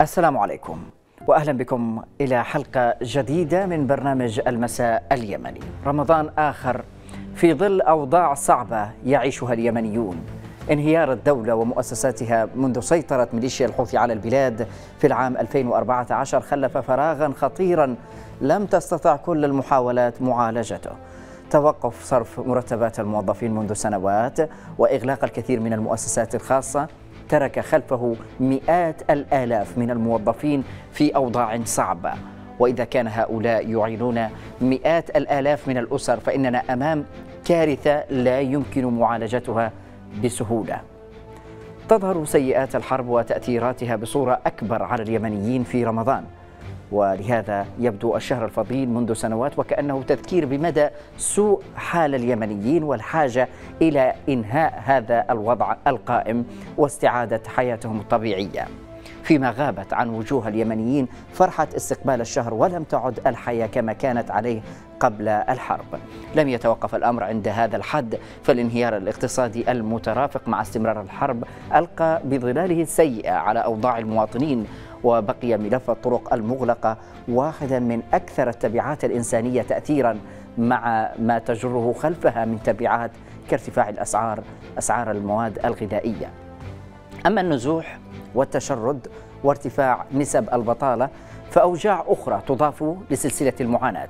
السلام عليكم واهلا بكم الى حلقه جديده من برنامج المساء اليمني. رمضان اخر في ظل اوضاع صعبه يعيشها اليمنيون. انهيار الدوله ومؤسساتها منذ سيطره ميليشيا الحوثي على البلاد في العام 2014 خلف فراغا خطيرا لم تستطع كل المحاولات معالجته. توقف صرف مرتبات الموظفين منذ سنوات واغلاق الكثير من المؤسسات الخاصه ترك خلفه مئات الآلاف من الموظفين في أوضاع صعبة وإذا كان هؤلاء يعينون مئات الآلاف من الأسر فإننا أمام كارثة لا يمكن معالجتها بسهولة تظهر سيئات الحرب وتأثيراتها بصورة أكبر على اليمنيين في رمضان ولهذا يبدو الشهر الفضيل منذ سنوات وكأنه تذكير بمدى سوء حال اليمنيين والحاجة إلى إنهاء هذا الوضع القائم واستعادة حياتهم الطبيعية فيما غابت عن وجوه اليمنيين فرحة استقبال الشهر ولم تعد الحياة كما كانت عليه قبل الحرب لم يتوقف الأمر عند هذا الحد فالانهيار الاقتصادي المترافق مع استمرار الحرب ألقى بظلاله السيئة على أوضاع المواطنين وبقي ملف الطرق المغلقة واحدا من أكثر التبعات الإنسانية تأثيرا مع ما تجره خلفها من تبعات كارتفاع الأسعار أسعار المواد الغذائية أما النزوح والتشرد وارتفاع نسب البطالة فأوجاع أخرى تضاف لسلسلة المعاناة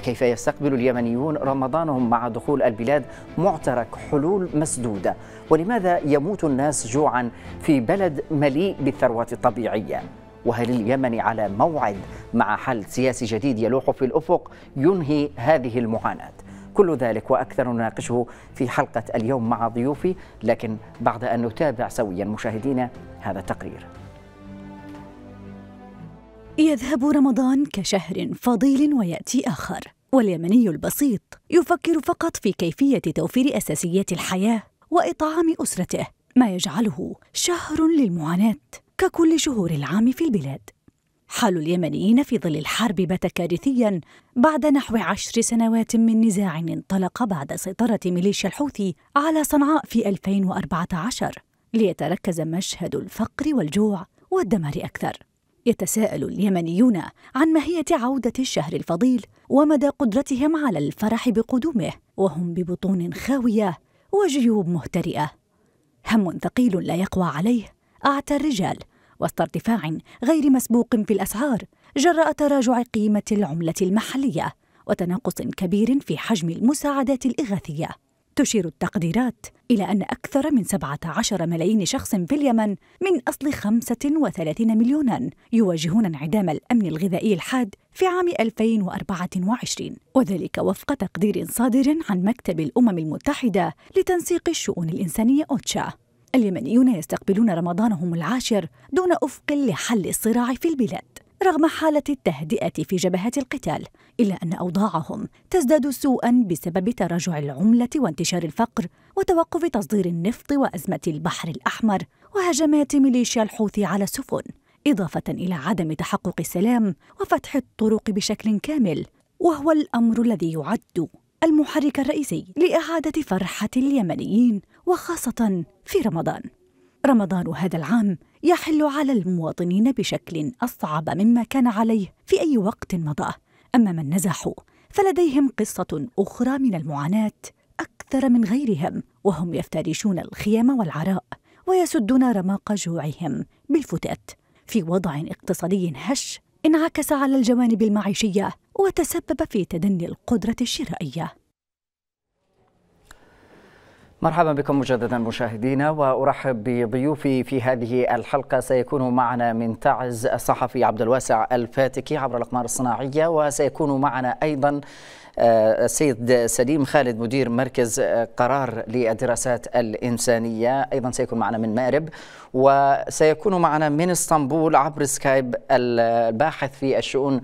فكيف يستقبل اليمنيون رمضانهم مع دخول البلاد معترك حلول مسدودة ولماذا يموت الناس جوعا في بلد مليء بالثروات الطبيعية وهل اليمن على موعد مع حل سياسي جديد يلوح في الأفق ينهي هذه المعاناة كل ذلك وأكثر نناقشه في حلقة اليوم مع ضيوفي لكن بعد أن نتابع سويا مشاهدينا هذا التقرير يذهب رمضان كشهر فضيل وياتي اخر واليمني البسيط يفكر فقط في كيفيه توفير اساسيات الحياه واطعام اسرته ما يجعله شهر للمعاناه ككل شهور العام في البلاد حال اليمنيين في ظل الحرب بات كارثيا بعد نحو عشر سنوات من نزاع انطلق بعد سيطرة ميليشيا الحوثي على صنعاء في 2014 ليتركز مشهد الفقر والجوع والدمار أكثر يتساءل اليمنيون عن ماهية عودة الشهر الفضيل ومدى قدرتهم على الفرح بقدومه وهم ببطون خاوية وجيوب مهترئة هم ثقيل لا يقوى عليه أعتى الرجال وسط ارتفاع غير مسبوق في الأسعار جراء تراجع قيمة العملة المحلية وتناقص كبير في حجم المساعدات الإغاثية تشير التقديرات إلى أن أكثر من 17 ملايين شخص في اليمن من أصل 35 مليونا يواجهون انعدام الأمن الغذائي الحاد في عام 2024 وذلك وفق تقدير صادر عن مكتب الأمم المتحدة لتنسيق الشؤون الإنسانية أوتشا اليمنيون يستقبلون رمضانهم العاشر دون أفق لحل الصراع في البلاد رغم حالة التهدئة في جبهات القتال إلا أن أوضاعهم تزداد سوءا بسبب تراجع العملة وانتشار الفقر وتوقف تصدير النفط وأزمة البحر الأحمر وهجمات ميليشيا الحوثي على السفن إضافة إلى عدم تحقق السلام وفتح الطرق بشكل كامل وهو الأمر الذي يعد المحرك الرئيسي لإعادة فرحة اليمنيين وخاصة في رمضان رمضان هذا العام يحل على المواطنين بشكل أصعب مما كان عليه في أي وقت مضى أما من نزحوا فلديهم قصة أخرى من المعاناة أكثر من غيرهم وهم يفترشون الخيام والعراء ويسدون رماق جوعهم بالفتات في وضع اقتصادي هش انعكس على الجوانب المعيشية وتسبب في تدني القدرة الشرائية مرحبا بكم مجددا مشاهدينا وارحب بضيوفي في هذه الحلقه سيكون معنا من تعز الصحفي عبد الواسع الفاتكي عبر الاقمار الصناعيه وسيكون معنا ايضا آه، السيد سليم خالد مدير مركز آه، قرار للدراسات الإنسانية أيضا سيكون معنا من مأرب وسيكون معنا من اسطنبول عبر سكايب الباحث في الشؤون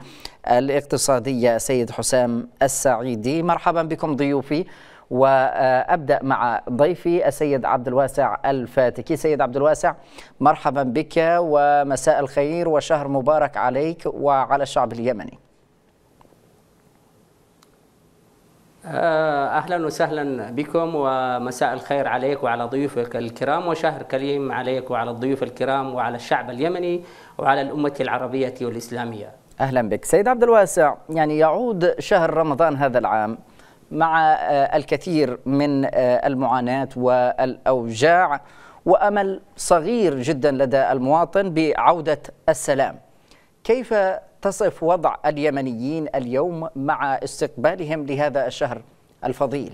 الاقتصادية سيد حسام السعيدي مرحبا بكم ضيوفي وابدا مع ضيفي السيد عبد الواسع الفاتكي سيد عبد الواسع مرحبا بك ومساء الخير وشهر مبارك عليك وعلى الشعب اليمني آه، اهلا وسهلا بكم ومساء الخير عليك وعلى ضيوفك الكرام وشهر كريم عليك وعلى الضيوف الكرام وعلى الشعب اليمني وعلى الامه العربيه والاسلاميه. اهلا بك، سيد عبد الواسع يعني يعود شهر رمضان هذا العام مع آه، الكثير من آه، المعاناة والأوجاع وأمل صغير جدا لدى المواطن بعودة السلام كيف تصف وضع اليمنيين اليوم مع استقبالهم لهذا الشهر الفضيل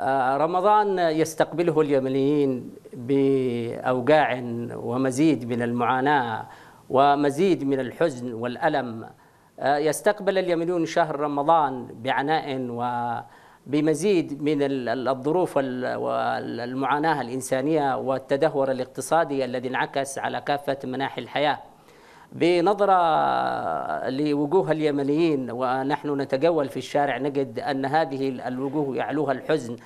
آه، رمضان يستقبله اليمنيين بأوجاع ومزيد من المعاناة ومزيد من الحزن والألم آه، يستقبل اليمنيون شهر رمضان بعناء وبمزيد من الظروف والمعاناة الإنسانية والتدهور الاقتصادي الذي انعكس على كافة مناحي الحياة بنظرة لوجوه اليمنيين ونحن نتجول في الشارع نجد أن هذه الوجوه يعلوها الحزن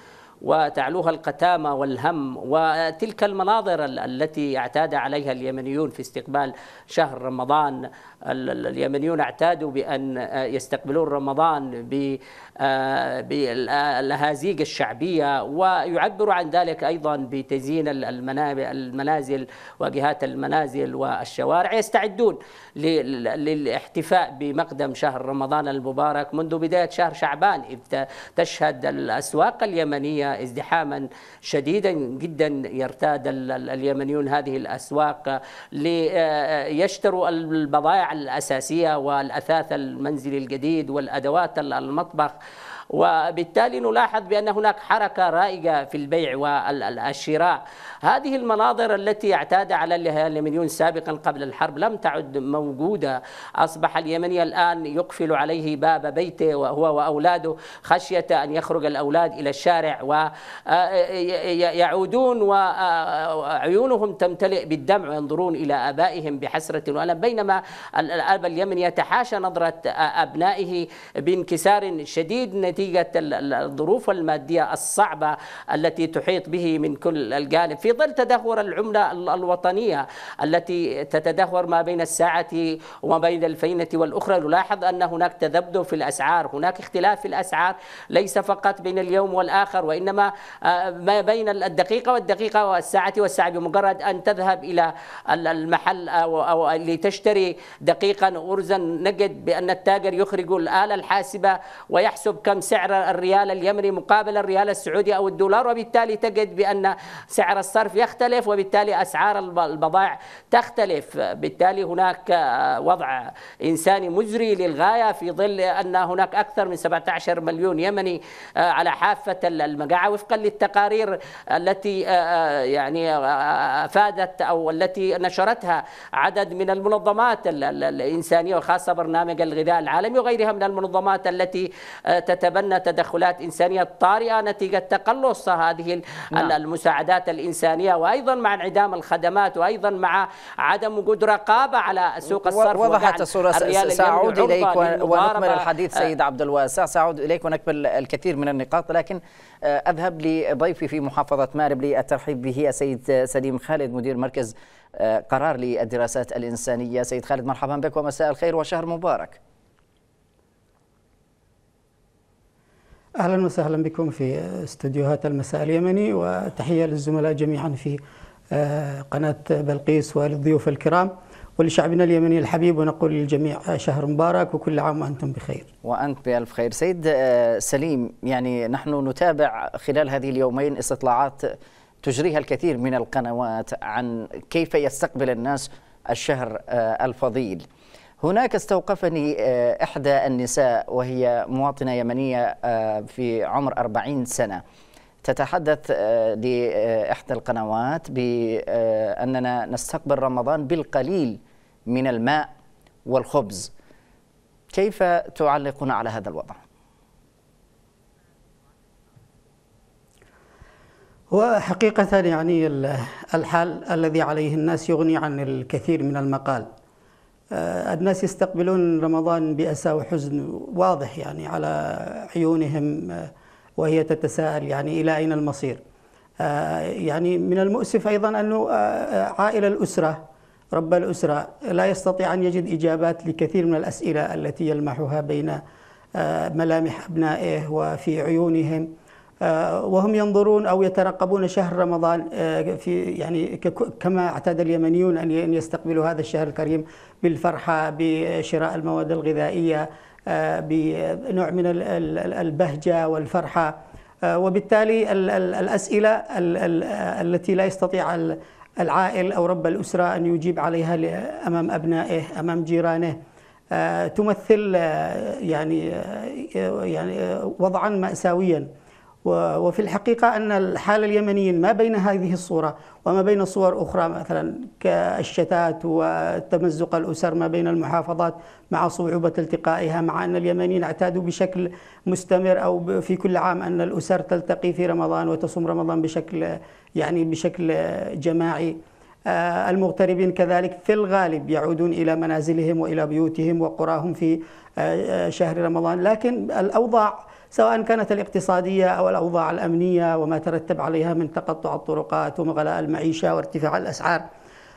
وتعلوها القتامة والهم وتلك المناظر التي اعتاد عليها اليمنيون في استقبال شهر رمضان اليمنيون اعتادوا بأن يستقبلون رمضان بالأهازيج آه، الشعبية ويعبروا عن ذلك أيضا بتزيين المنازل واجهات المنازل والشوارع يستعدون للاحتفاء بمقدم شهر رمضان المبارك منذ بداية شهر شعبان إذ تشهد الأسواق اليمنية ازدحاما شديدا جدا يرتاد اليمنيون هذه الأسواق ليشتروا البضائع الأساسية والأثاث المنزلي الجديد والأدوات المطبخ وبالتالي نلاحظ بأن هناك حركة رائجة في البيع والشراء هذه المناظر التي اعتاد عليها اليمنيون سابقا قبل الحرب لم تعد موجودة أصبح اليمني الآن يقفل عليه باب بيته وهو وأولاده خشية أن يخرج الأولاد إلى الشارع ويعودون آه، آه، وعيونهم آه، تمتلئ بالدمع وينظرون إلى أبائهم بحسرة وألم بينما الأب اليمني يتحاشى نظرة أبنائه بانكسار شديد نتيجة الظروف المادية الصعبة التي تحيط به من كل الجانب في ظل تدهور العملة الوطنية التي تتدهور ما بين الساعة وما بين الفينة والأخرى نلاحظ أن هناك تذبذب في الأسعار هناك اختلاف في الأسعار ليس فقط بين اليوم والآخر وإنما آه، ما بين الدقيقة والدقيقة والساعة والساعة بمجرد أن تذهب إلى المحل آه، أو لتشتري دقيقا أرزا نجد بأن التاجر يخرج الآلة الحاسبة ويحسب كم سعر الريال اليمني مقابل الريال السعودي أو الدولار وبالتالي تجد بأن سعر الصرف الصرف يختلف وبالتالي أسعار البضائع تختلف بالتالي هناك آه، وضع إنساني مزري للغاية في ظل أن هناك أكثر من 17 مليون يمني آه، على حافة المقاعة وفقا للتقارير التي آه، يعني أفادت أو التي نشرتها عدد من المنظمات الإنسانية وخاصة برنامج الغذاء العالمي وغيرها من المنظمات التي تتبنى تدخلات إنسانية طارئة نتيجة تقلص هذه نعم. المساعدات الإنسانية الإنسانية وأيضا مع انعدام الخدمات وأيضا مع عدم وجود رقابة على سوق الصرف وضحت الصورة سأعود إليك ونكمل الحديث سيد عبد الواسع سأعود إليك ونكمل الكثير من النقاط لكن آه، أذهب لضيفي في محافظة مارب للترحيب به السيد سليم خالد مدير مركز آه، قرار للدراسات الإنسانية سيد خالد مرحبا بك ومساء الخير وشهر مبارك أهلا وسهلا بكم في استديوهات المساء اليمني وتحية للزملاء جميعا في آه، قناة بلقيس وللضيوف الكرام ولشعبنا اليمني الحبيب ونقول للجميع شهر مبارك وكل عام وأنتم بخير وأنت بألف خير سيد آه، سليم يعني نحن نتابع خلال هذه اليومين استطلاعات تجريها الكثير من القنوات عن كيف يستقبل الناس الشهر آه، الفضيل هناك استوقفني آه، إحدى النساء وهي مواطنة يمنية آه، في عمر 40 سنة تتحدث آه، لإحدى القنوات بأننا نستقبل رمضان بالقليل من الماء والخبز كيف تعلقون على هذا الوضع؟ وحقيقة يعني الحال الذي عليه الناس يغني عن الكثير من المقال آه، الناس يستقبلون رمضان بأسى وحزن واضح يعني على عيونهم آه، وهي تتساءل يعني إلى أين المصير آه، يعني من المؤسف أيضا أنه عائلة الأسرة رب الأسرة لا يستطيع أن يجد إجابات لكثير من الأسئلة التي يلمحها بين ملامح أبنائه وفي عيونهم آه، وهم ينظرون او يترقبون شهر رمضان آه، في يعني كما اعتاد اليمنيون ان يستقبلوا هذا الشهر الكريم بالفرحه بشراء المواد الغذائيه آه، بنوع من البهجه والفرحه وبالتالي الاسئله التي لا يستطيع العائل او رب الاسره ان يجيب عليها امام ابنائه امام جيرانه تمثل يعني يعني وضعا ماساويا وفي الحقيقة أن الحالة اليمنيين ما بين هذه الصورة وما بين صور أخرى مثلا كالشتات وتمزق الأسر ما بين المحافظات مع صعوبة التقائها مع أن اليمنيين اعتادوا بشكل مستمر أو في كل عام أن الأسر تلتقي في رمضان وتصوم رمضان بشكل يعني بشكل جماعي آه، المغتربين كذلك في الغالب يعودون إلى منازلهم وإلى بيوتهم وقراهم في آه، آه، شهر رمضان لكن الأوضاع سواء كانت الاقتصادية أو الأوضاع الأمنية وما ترتب عليها من تقطع الطرقات ومغلاء المعيشة وارتفاع الأسعار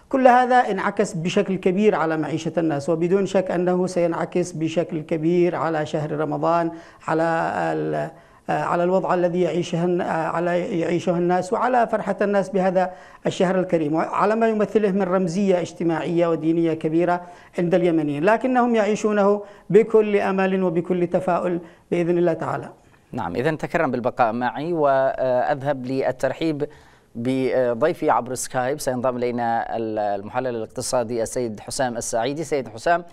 كل هذا انعكس بشكل كبير على معيشة الناس وبدون شك أنه سينعكس بشكل كبير على شهر رمضان على آه، على الوضع الذي يعيشه آه، على يعيشه الناس وعلى فرحة الناس بهذا الشهر الكريم وعلى ما يمثله من رمزية اجتماعية ودينية كبيرة عند اليمنيين لكنهم يعيشونه بكل أمل وبكل تفاؤل بإذن الله تعالى نعم إذا تكرم بالبقاء معي وأذهب للترحيب بضيفي عبر سكايب سينضم إلينا المحلل الاقتصادي السيد حسام السعيدي سيد حسام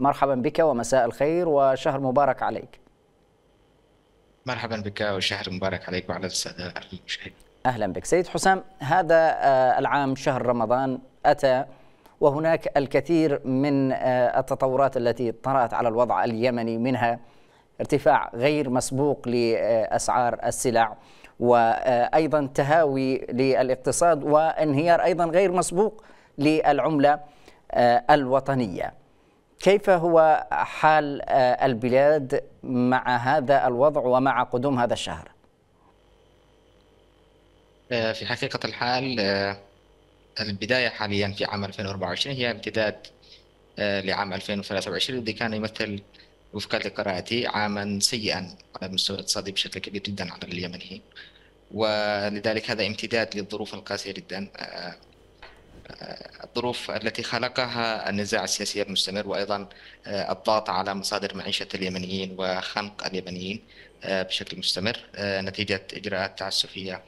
مرحبا بك ومساء الخير وشهر مبارك عليك مرحبا بك وشهر مبارك عليك وعلى السادة المشاهدين أهلا بك سيد حسام هذا آه، العام شهر رمضان أتى وهناك الكثير من آه، التطورات التي طرأت على الوضع اليمني منها ارتفاع غير مسبوق لأسعار السلع وأيضا تهاوي للاقتصاد وانهيار أيضا غير مسبوق للعملة آه، الوطنية كيف هو حال آه، البلاد مع هذا الوضع ومع قدوم هذا الشهر؟ آه، في حقيقة الحال آه، البداية حاليا في عام 2024 هي امتداد لعام 2023 الذي كان يمثل وفقا لقراءتي عاما سيئا على المستوى الاقتصادي بشكل كبير جدا على اليمنيين ولذلك هذا امتداد للظروف القاسية جدا الظروف التي خلقها النزاع السياسي المستمر وأيضا آه، الضغط على مصادر معيشة اليمنيين وخنق اليمنيين آه، بشكل مستمر آه، نتيجة إجراءات تعسفية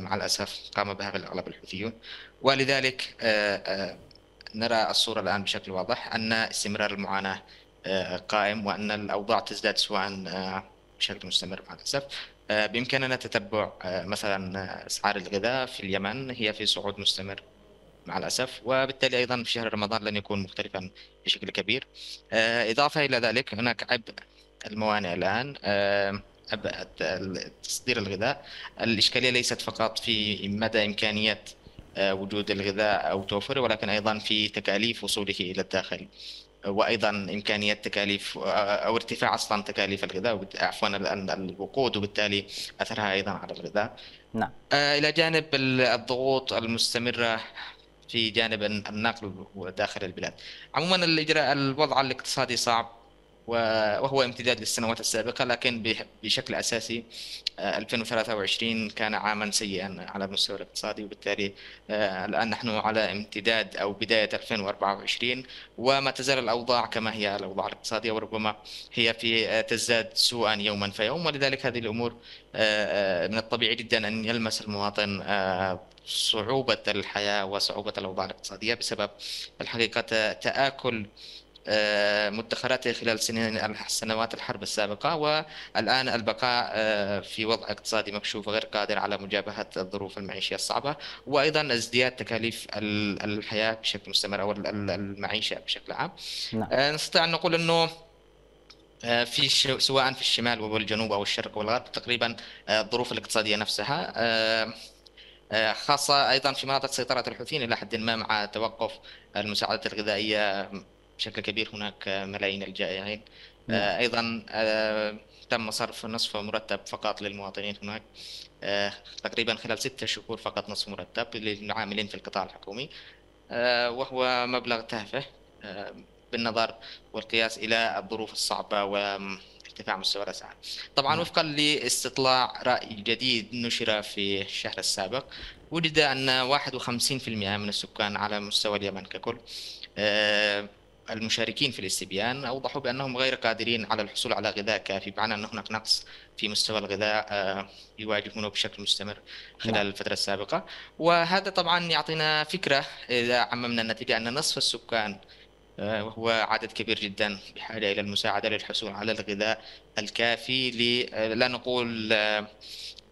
مع الأسف قام بها الأغلب الحوثيون ولذلك نرى الصورة الآن بشكل واضح أن استمرار المعاناة قائم وأن الأوضاع تزداد سوءا بشكل مستمر مع الأسف آه، بإمكاننا تتبع آه، مثلا آه، أسعار الغذاء في اليمن هي في صعود مستمر مع الأسف وبالتالي أيضا في شهر رمضان لن يكون مختلفا بشكل كبير إضافة إلى ذلك هناك عبء الموانئ الآن عبء تصدير الغذاء الإشكالية ليست فقط في مدى إمكانية وجود الغذاء أو توفره ولكن أيضا في تكاليف وصوله إلى الداخل وايضا امكانيه تكاليف او ارتفاع اصلا تكاليف الغذاء عفوا الوقود وبالتالي اثرها ايضا على الغذاء. نعم. آه، الى جانب الضغوط المستمره في جانب النقل داخل البلاد. عموما الاجراء الوضع الاقتصادي صعب وهو امتداد للسنوات السابقة لكن بشكل أساسي 2023 آه، كان عاما سيئا على المستوى الاقتصادي وبالتالي آه، الآن نحن على امتداد أو بداية 2024 وما تزال الأوضاع كما هي الأوضاع الاقتصادية وربما هي في آه، تزداد سوءا يوما فيوم ولذلك هذه الأمور من الطبيعي جدا أن يلمس المواطن صعوبة الحياة وصعوبة الأوضاع الاقتصادية بسبب الحقيقة تآكل آه، مدخراته خلال سنين سنوات الحرب السابقة والآن البقاء آه، في وضع اقتصادي مكشوف وغير قادر على مجابهة الظروف المعيشية الصعبة وأيضا ازدياد تكاليف الحياة بشكل مستمر أو المعيشة بشكل عام نعم. آه، نستطيع أن نقول أنه في سواء في الشمال والجنوب او الشرق والغرب تقريبا الظروف الاقتصاديه نفسها خاصه ايضا في مناطق سيطره الحوثيين الى حد ما مع توقف المساعدات الغذائيه بشكل كبير هناك ملايين الجائعين آه، ايضا آه، تم صرف نصف مرتب فقط للمواطنين هناك آه، تقريبا خلال ستة شهور فقط نصف مرتب للعاملين في القطاع الحكومي وهو مبلغ تافه بالنظر والقياس الى الظروف الصعبه وارتفاع مستوى الاسعار. طبعا وفقا لاستطلاع راي جديد نشر في الشهر السابق وجد ان 51% من السكان على مستوى اليمن ككل المشاركين في الاستبيان أوضحوا بأنهم غير قادرين على الحصول على غذاء كافي بمعنى أن هناك نقص في مستوى الغذاء آه، يواجهونه بشكل مستمر خلال نعم. الفترة السابقة وهذا طبعا يعطينا فكرة إذا عممنا النتيجة أن نصف السكان آه، وهو عدد كبير جدا بحاجة إلى المساعدة للحصول على الغذاء الكافي آه، لا نقول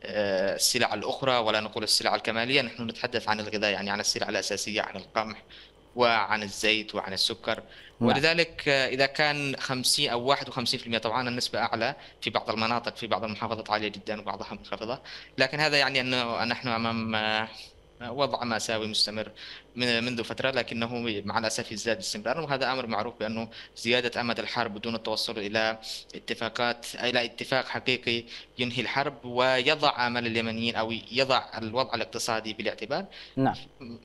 السلع الأخرى ولا نقول السلع الكمالية نحن نتحدث عن الغذاء يعني عن السلع الأساسية عن القمح وعن الزيت وعن السكر نعم. ولذلك آه، اذا كان 50 او 51% طبعا النسبه اعلى في بعض المناطق في بعض المحافظات عاليه جدا وبعضها منخفضه لكن هذا يعني انه نحن امام آه، وضع مأساوي مستمر منذ فترة لكنه مع الأسف يزداد استمرارا وهذا أمر معروف بأنه زيادة أمد الحرب بدون التوصل إلى اتفاقات إلى اتفاق حقيقي ينهي الحرب ويضع آمال اليمنيين أو يضع الوضع الاقتصادي بالاعتبار نعم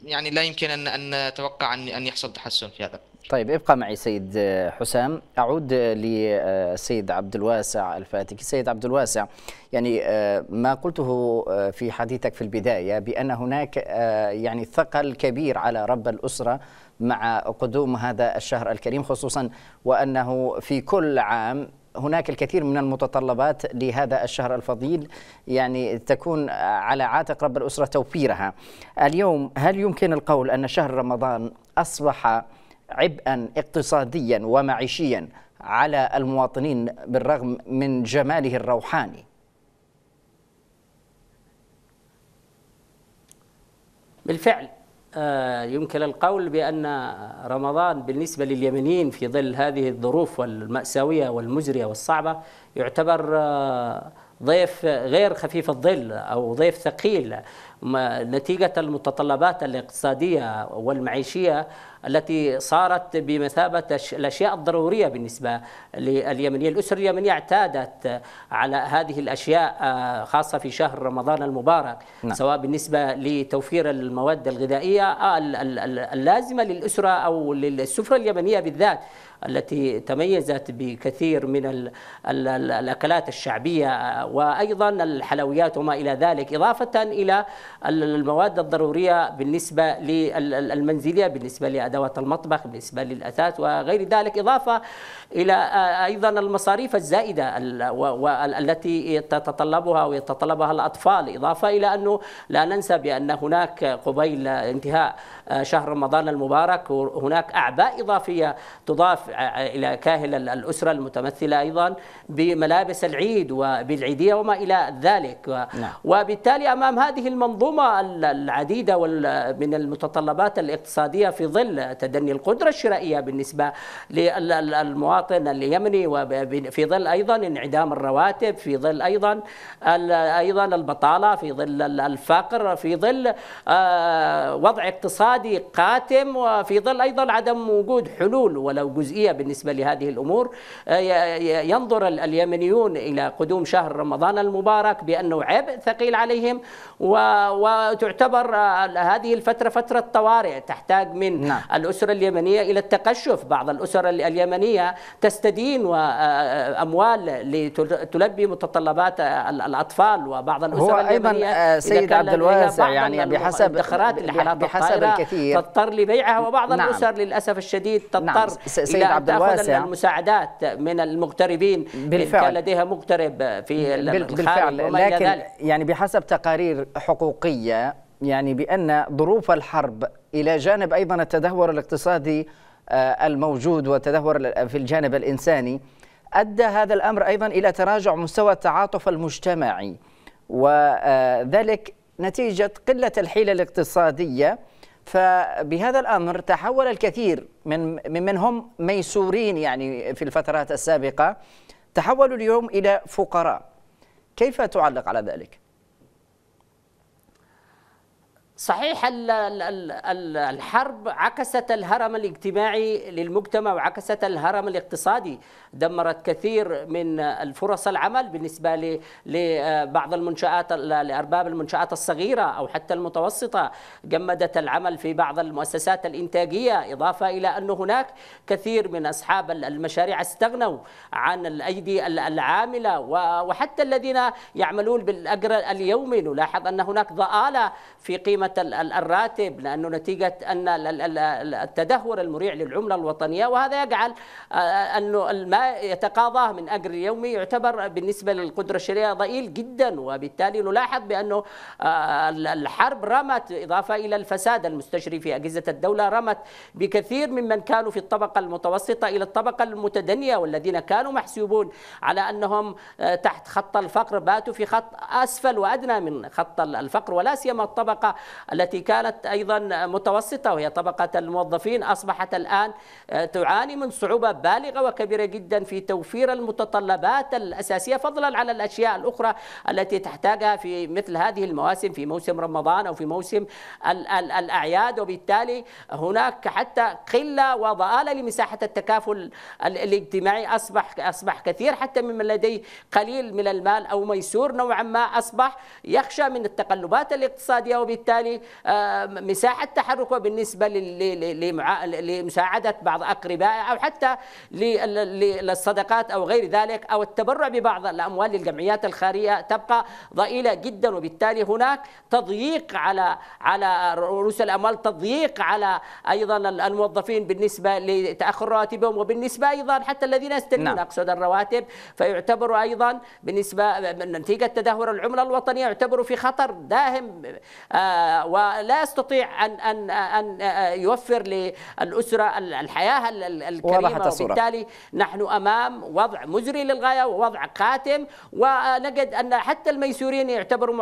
يعني لا يمكن أن أن نتوقع أن يحصل تحسن في هذا طيب ابقى معي سيد حسام اعود للسيد عبد الواسع الفاتكي سيد عبد الواسع يعني آه، ما قلته آه، في حديثك في البدايه بان هناك آه، يعني ثقل كبير على رب الاسره مع قدوم هذا الشهر الكريم خصوصا وانه في كل عام هناك الكثير من المتطلبات لهذا الشهر الفضيل يعني تكون على عاتق رب الاسره توفيرها اليوم هل يمكن القول ان شهر رمضان اصبح عبئا اقتصاديا ومعيشيا على المواطنين بالرغم من جماله الروحاني بالفعل آه، يمكن القول بأن رمضان بالنسبة لليمنيين في ظل هذه الظروف والمأساوية والمزرية والصعبة يعتبر آه، ضيف غير خفيف الظل أو ضيف ثقيل نتيجة المتطلبات الاقتصادية والمعيشية التي صارت بمثابة الأشياء الضرورية بالنسبة لليمنية الأسر اليمنية اعتادت على هذه الأشياء آه، خاصة في شهر رمضان المبارك نعم. سواء بالنسبة لتوفير المواد الغذائية آه، اللازمة للأسرة أو للسفرة اليمنية بالذات التي تميزت بكثير من الأكلات الشعبية آه، وأيضا الحلويات وما إلى ذلك إضافة إلى المواد الضرورية بالنسبة للمنزلية بالنسبة لل أدوات المطبخ بالنسبة للأثاث وغير ذلك إضافة إلى آه، أيضا المصاريف الزائدة التي تتطلبها ويتطلبها الأطفال إضافة إلى أنه لا ننسى بأن هناك قبيل انتهاء آه، شهر رمضان المبارك هناك أعباء إضافية تضاف آه، إلى كاهل الأسرة المتمثلة أيضا بملابس العيد وبالعيدية وما إلى ذلك نعم. وبالتالي أمام هذه المنظومة العديدة من المتطلبات الاقتصادية في ظل تدني القدرة الشرائية بالنسبة للمواطن اليمني وفي ظل أيضا انعدام الرواتب في ظل أيضا أيضا البطالة في ظل الفقر في ظل آه، وضع اقتصادي قاتم وفي ظل أيضا عدم وجود حلول ولو جزئية بالنسبة لهذه الأمور آه، ينظر اليمنيون إلى قدوم شهر رمضان المبارك بأنه عبء ثقيل عليهم وتعتبر آه، هذه الفترة فترة طوارئ تحتاج من نعم. الأسرة اليمنية إلى التقشف بعض الأسر اليمنية تستدين أموال لتلبي متطلبات الأطفال وبعض الأسر هو أيضا آه، سيد عبد الواسع يعني بحسب بحسب الكثير تضطر لبيعها وبعض نعم الأسر للأسف الشديد نعم، تضطر نعم سيد عبد الواسع المساعدات من المغتربين بالفعل كان لديها مغترب في بالفعل لكن يعني بحسب تقارير حقوقية يعني بأن ظروف الحرب إلى جانب أيضا التدهور الاقتصادي آه، الموجود والتدهور في الجانب الإنساني أدى هذا الأمر أيضا إلى تراجع مستوى التعاطف المجتمعي وذلك نتيجة قلة الحيلة الاقتصادية فبهذا الأمر تحول الكثير من من هم ميسورين يعني في الفترات السابقة تحولوا اليوم إلى فقراء كيف تعلق على ذلك؟ صحيح الحرب عكست الهرم الاجتماعي للمجتمع وعكست الهرم الاقتصادي دمرت كثير من الفرص العمل بالنسبة لبعض المنشآت لأرباب المنشآت الصغيرة أو حتى المتوسطة جمدت العمل في بعض المؤسسات الإنتاجية إضافة إلى أن هناك كثير من أصحاب المشاريع استغنوا عن الأيدي العاملة وحتى الذين يعملون بالأجر اليومي نلاحظ أن هناك ضآلة في قيمة الراتب لأنه نتيجة أن التدهور المريع للعملة الوطنية وهذا يجعل آه، آه، أن المال يتقاضاه من أجر يومي يعتبر بالنسبة للقدرة الشرائية ضئيل جدا وبالتالي نلاحظ بأنه آه، الحرب رمت إضافة إلى الفساد المستشري في أجهزة الدولة رمت بكثير ممن كانوا في الطبقة المتوسطة إلى الطبقة المتدنية والذين كانوا محسوبون على أنهم آه، تحت خط الفقر باتوا في خط أسفل وأدنى من خط الفقر ولا سيما الطبقة التي كانت أيضا متوسطة وهي طبقة الموظفين أصبحت الآن آه، تعاني من صعوبة بالغة وكبيرة جدا جدا في توفير المتطلبات الأساسية فضلا على الأشياء الأخرى التي تحتاجها في مثل هذه المواسم في موسم رمضان أو في موسم الأعياد وبالتالي هناك حتى قلة وضآلة لمساحة التكافل الاجتماعي أصبح أصبح كثير حتى ممن لديه قليل من المال أو ميسور نوعا ما أصبح يخشى من التقلبات الاقتصادية وبالتالي آه، مساحة تحركه بالنسبة لمساعدة بعض أقربائه أو حتى للصدقات أو غير ذلك أو التبرع ببعض الأموال للجمعيات الخارجيه تبقى ضئيلة جدا وبالتالي هناك تضييق على على رؤوس الأموال تضييق على أيضا الموظفين بالنسبة لتأخر رواتبهم وبالنسبة أيضا حتى الذين يستلمون نعم. أقصد الرواتب فيعتبروا أيضا بالنسبة نتيجة تدهور العملة الوطنية يعتبروا في خطر داهم آه، ولا يستطيع أن أن أن آه، يوفر للأسرة الحياة الكريمة وبالتالي نحن امام وضع مجري للغايه ووضع قاتم ونجد ان حتى الميسورين يعتبروا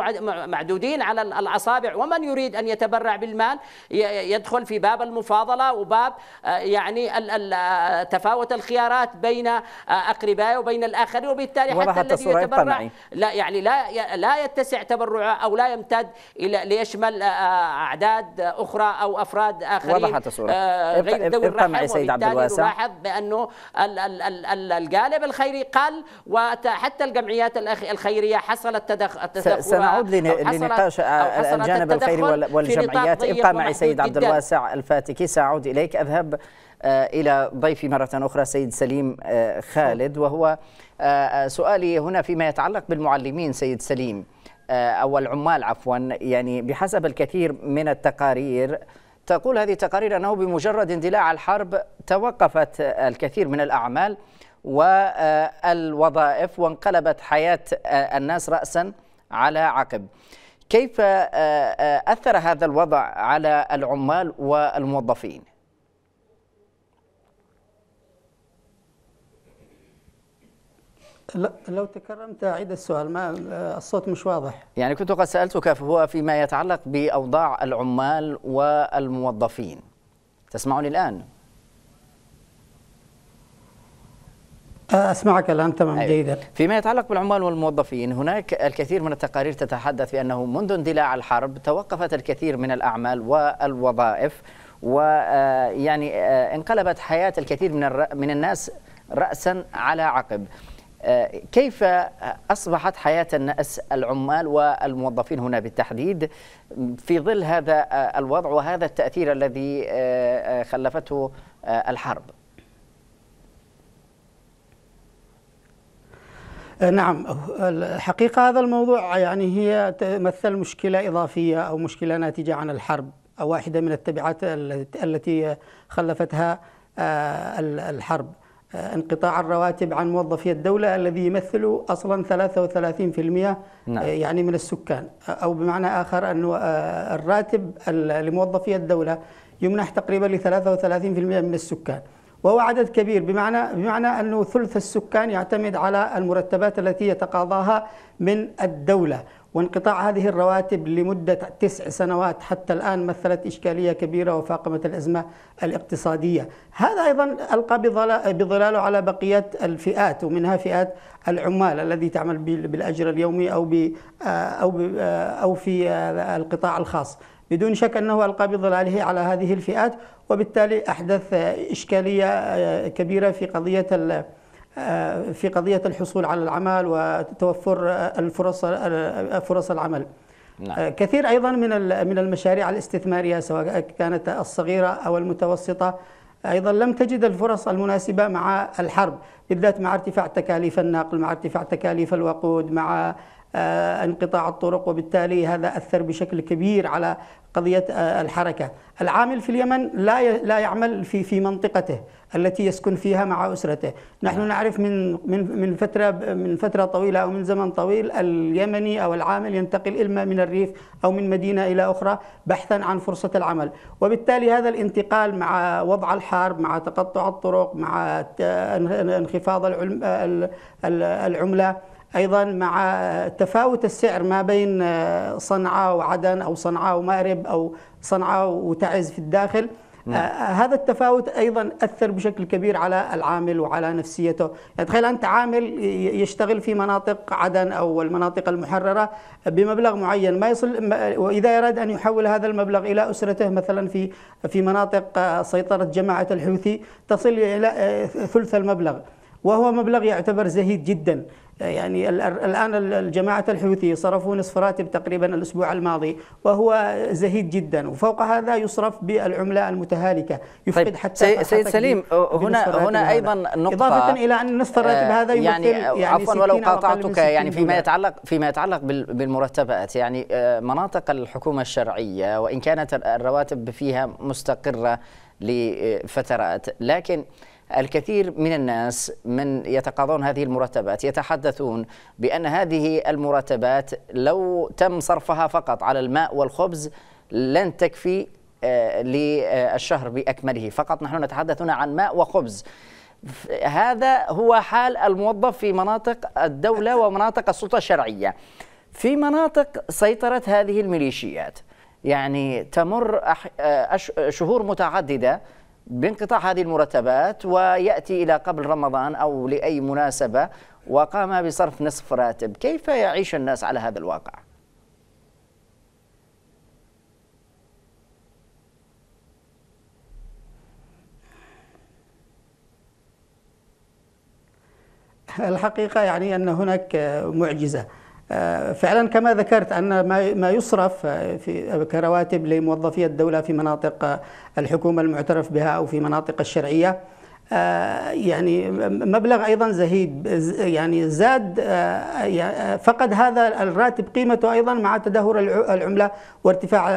معدودين على الاصابع ومن يريد ان يتبرع بالمال يدخل في باب المفاضله وباب آه، يعني آه، تفاوت الخيارات بين آه، اقربائه وبين الاخرين وبالتالي حتى الذي يتبرع لا يعني لا لا يتسع تبرعه او لا يمتد الى ليشمل اعداد اخرى او افراد اخرين وضحت الصوره غير ذوي الرحم معي سيد عبد الواسع بانه ال ال الجانب الخيري قل وحتى الجمعيات الخيريه حصلت تدخل سنعود لنقاش آه، الجانب الخيري والجمعيات ابقى معي سيد عبد الواسع الفاتكي ساعود اليك اذهب آه، إلى ضيفي مرة أخرى سيد سليم آه، خالد وهو سؤالي هنا فيما يتعلق بالمعلمين سيد سليم أو العمال عفوا يعني بحسب الكثير من التقارير تقول هذه التقارير أنه بمجرد اندلاع الحرب توقفت الكثير من الأعمال والوظائف وانقلبت حياة الناس رأسا على عقب كيف آه، آه، آه، أثر هذا الوضع على العمال والموظفين؟ لو تكرمت أعيد السؤال ما الصوت مش واضح يعني كنت قد سألتك هو فيما يتعلق بأوضاع العمال والموظفين تسمعني الآن أسمعك الآن تمام أيوة. جيدا فيما يتعلق بالعمال والموظفين هناك الكثير من التقارير تتحدث بأنه منذ اندلاع الحرب توقفت الكثير من الأعمال والوظائف ويعني آه، آه، انقلبت حياة الكثير من, من الناس رأسا على عقب آه، كيف أصبحت حياة الناس العمال والموظفين هنا بالتحديد في ظل هذا آه، الوضع وهذا التأثير الذي آه، خلفته الحرب نعم الحقيقة هذا الموضوع يعني هي تمثل مشكلة إضافية أو مشكلة ناتجة عن الحرب أو واحدة من التبعات التي خلفتها الحرب آه، انقطاع الرواتب عن موظفي الدولة الذي يمثل أصلا 33% آه، نعم. يعني من السكان آه، أو بمعنى آخر أن الراتب لموظفي الدولة يمنح تقريبا ل 33% من السكان وهو عدد كبير بمعنى بمعنى انه ثلث السكان يعتمد على المرتبات التي يتقاضاها من الدوله، وانقطاع هذه الرواتب لمدة تسع سنوات حتى الآن مثلت إشكالية كبيرة وفاقمت الأزمة الاقتصادية هذا أيضا ألقى بظلاله على بقية الفئات ومنها فئات العمال الذي تعمل بالأجر اليومي أو, آه، أو, آه، أو في آه، القطاع الخاص بدون شك أنه ألقى بظلاله على هذه الفئات وبالتالي أحدث إشكالية كبيرة في قضية في قضية الحصول على العمل وتوفر الفرص فرص العمل نعم. كثير أيضا من من المشاريع الاستثمارية سواء كانت الصغيرة أو المتوسطة أيضا لم تجد الفرص المناسبة مع الحرب بالذات مع ارتفاع تكاليف النقل مع ارتفاع تكاليف الوقود مع آه، انقطاع الطرق وبالتالي هذا أثر بشكل كبير على قضية آه، الحركة العامل في اليمن لا لا يعمل في في منطقته التي يسكن فيها مع أسرته نحن نعم. نعرف من من من فترة من فترة طويلة أو من زمن طويل اليمني أو العامل ينتقل إما من الريف أو من مدينة إلى أخرى بحثا عن فرصة العمل وبالتالي هذا الانتقال مع وضع الحرب مع تقطع الطرق مع انخفاض العملة ايضا مع تفاوت السعر ما بين صنعاء وعدن او صنعاء ومأرب او صنعاء وتعز في الداخل نعم. آه، آه، هذا التفاوت ايضا اثر بشكل كبير على العامل وعلى نفسيته يعني تخيل انت عامل يشتغل في مناطق عدن او المناطق المحرره بمبلغ معين ما يصل واذا اراد ان يحول هذا المبلغ الى اسرته مثلا في في مناطق آه، سيطره جماعه الحوثي تصل الى ثلث المبلغ وهو مبلغ يعتبر زهيد جدا يعني الآن الجماعة الحوثي صرفوا نصف راتب تقريبا الأسبوع الماضي وهو زهيد جدا وفوق هذا يصرف بالعملة المتهالكة طيب، يفقد طيب حتى سيد سليم هنا هنا أيضا نقطة إضافة إلى أن نصف الراتب آه، هذا يعني, آه، يعني عفوا ولو قاطعتك يعني فيما يتعلق فيما يتعلق بالمرتبات يعني آه، مناطق الحكومة الشرعية وإن كانت الرواتب فيها مستقرة لفترات لكن الكثير من الناس من يتقاضون هذه المرتبات يتحدثون بأن هذه المرتبات لو تم صرفها فقط على الماء والخبز لن تكفي آه، للشهر بأكمله فقط نحن نتحدث هنا عن ماء وخبز هذا هو حال الموظف في مناطق الدولة ومناطق السلطة الشرعية في مناطق سيطرة هذه الميليشيات يعني تمر آه، شهور متعددة بانقطاع هذه المرتبات ويأتي إلى قبل رمضان أو لأي مناسبة وقام بصرف نصف راتب كيف يعيش الناس على هذا الواقع؟ الحقيقة يعني أن هناك معجزة فعلا كما ذكرت ان ما يصرف في كرواتب لموظفي الدوله في مناطق الحكومه المعترف بها او في مناطق الشرعيه آه، يعني مبلغ ايضا زهيد يعني زاد آه، فقد هذا الراتب قيمته ايضا مع تدهور العمله وارتفاع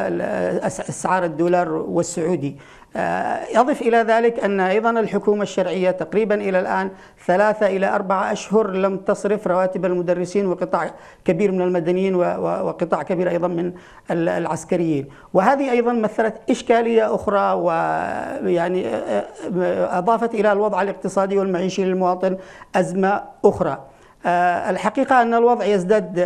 اسعار الدولار والسعودي آه، يضف إلى ذلك أن أيضا الحكومة الشرعية تقريبا إلى الآن ثلاثة إلى أربعة أشهر لم تصرف رواتب المدرسين وقطاع كبير من المدنيين وقطاع كبير أيضا من العسكريين وهذه أيضا مثلت إشكالية أخرى ويعني آه، أضافت إلى الوضع الاقتصادي والمعيشي للمواطن أزمة أخرى آه، الحقيقة أن الوضع يزداد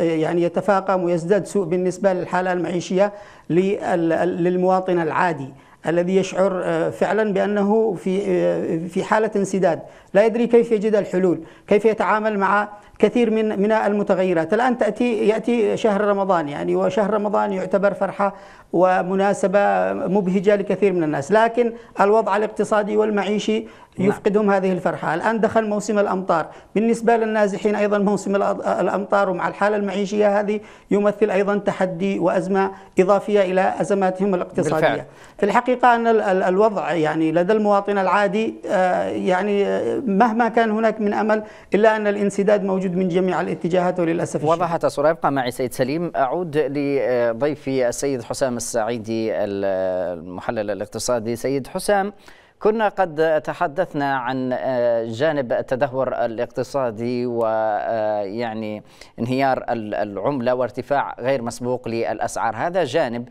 يعني يتفاقم ويزداد سوء بالنسبة للحالة المعيشية للمواطن العادي الذي يشعر آه، فعلا بانه في آه، في حاله انسداد، لا يدري كيف يجد الحلول، كيف يتعامل مع كثير من من المتغيرات الان تاتي ياتي شهر رمضان يعني وشهر رمضان يعتبر فرحه ومناسبه مبهجه لكثير من الناس لكن الوضع الاقتصادي والمعيشي نعم. يفقدهم هذه الفرحة الآن دخل موسم الأمطار بالنسبة للنازحين أيضا موسم الأمطار ومع الحالة المعيشية هذه يمثل أيضا تحدي وأزمة إضافية إلى أزماتهم الاقتصادية بالفعل. في الحقيقة أن الوضع يعني لدى المواطن العادي آه، يعني آه، مهما كان هناك من أمل إلا أن الانسداد موجود موجود من جميع الاتجاهات وللاسف وضحت الصوره يبقى معي سيد سليم اعود لضيفي السيد حسام السعيدي المحلل الاقتصادي سيد حسام كنا قد تحدثنا عن آه، جانب التدهور الاقتصادي ويعني آه، انهيار العمله وارتفاع غير مسبوق للاسعار هذا جانب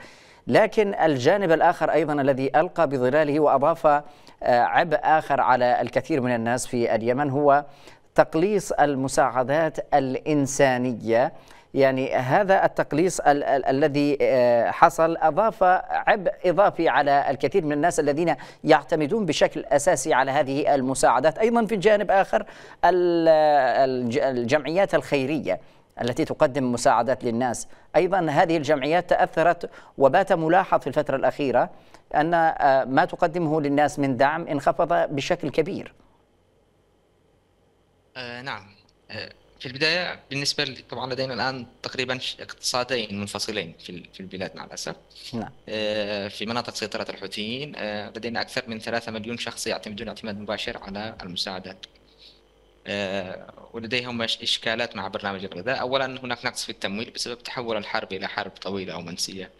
لكن الجانب الآخر أيضا الذي ألقى بظلاله وأضاف آه، عبء آخر على الكثير من الناس في اليمن هو تقليص المساعدات الإنسانية يعني هذا التقليص ال ال الذي آه، حصل اضاف عبء اضافي على الكثير من الناس الذين يعتمدون بشكل اساسي على هذه المساعدات، ايضا في جانب اخر الجمعيات الخيريه التي تقدم مساعدات للناس أيضا هذه الجمعيات تأثرت وبات ملاحظ في الفترة الأخيرة أن آه، ما تقدمه للناس من دعم انخفض بشكل كبير آه، نعم آه، في البداية بالنسبة طبعا لدينا الآن تقريبا اقتصادين منفصلين في في البلاد مع الأسف نعم. آه، في مناطق سيطرة الحوثيين لدينا أكثر من ثلاثة مليون شخص يعتمدون اعتماد مباشر على المساعدات ولديهم إشكالات مع برنامج الغذاء أولا هناك نقص في التمويل بسبب تحول الحرب إلى حرب طويلة أو منسية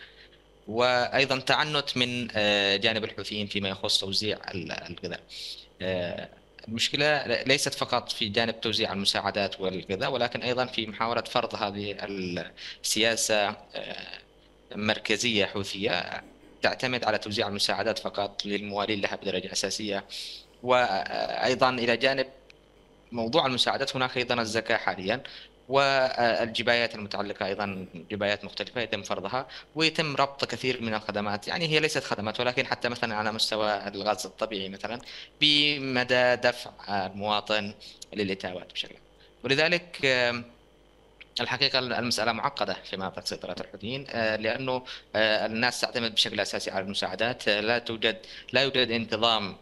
وايضا تعنت من جانب الحوثيين فيما يخص توزيع الغذاء المشكلة ليست فقط في جانب توزيع المساعدات والكذا ولكن أيضا في محاولة فرض هذه السياسة آه، مركزية حوثية تعتمد على توزيع المساعدات فقط للموالين لها بدرجة أساسية وأيضا إلى جانب موضوع المساعدات هناك أيضا الزكاة حاليا والجبايات المتعلقة أيضا جبايات مختلفة يتم فرضها ويتم ربط كثير من الخدمات يعني هي ليست خدمات ولكن حتى مثلا على مستوى الغاز الطبيعي مثلا بمدى دفع المواطن للإتاوات بشكل ولذلك الحقيقة المسألة معقدة في مناطق سيطرة الحوثيين آه، لأنه آه، الناس تعتمد بشكل أساسي على المساعدات آه، لا توجد لا يوجد انتظام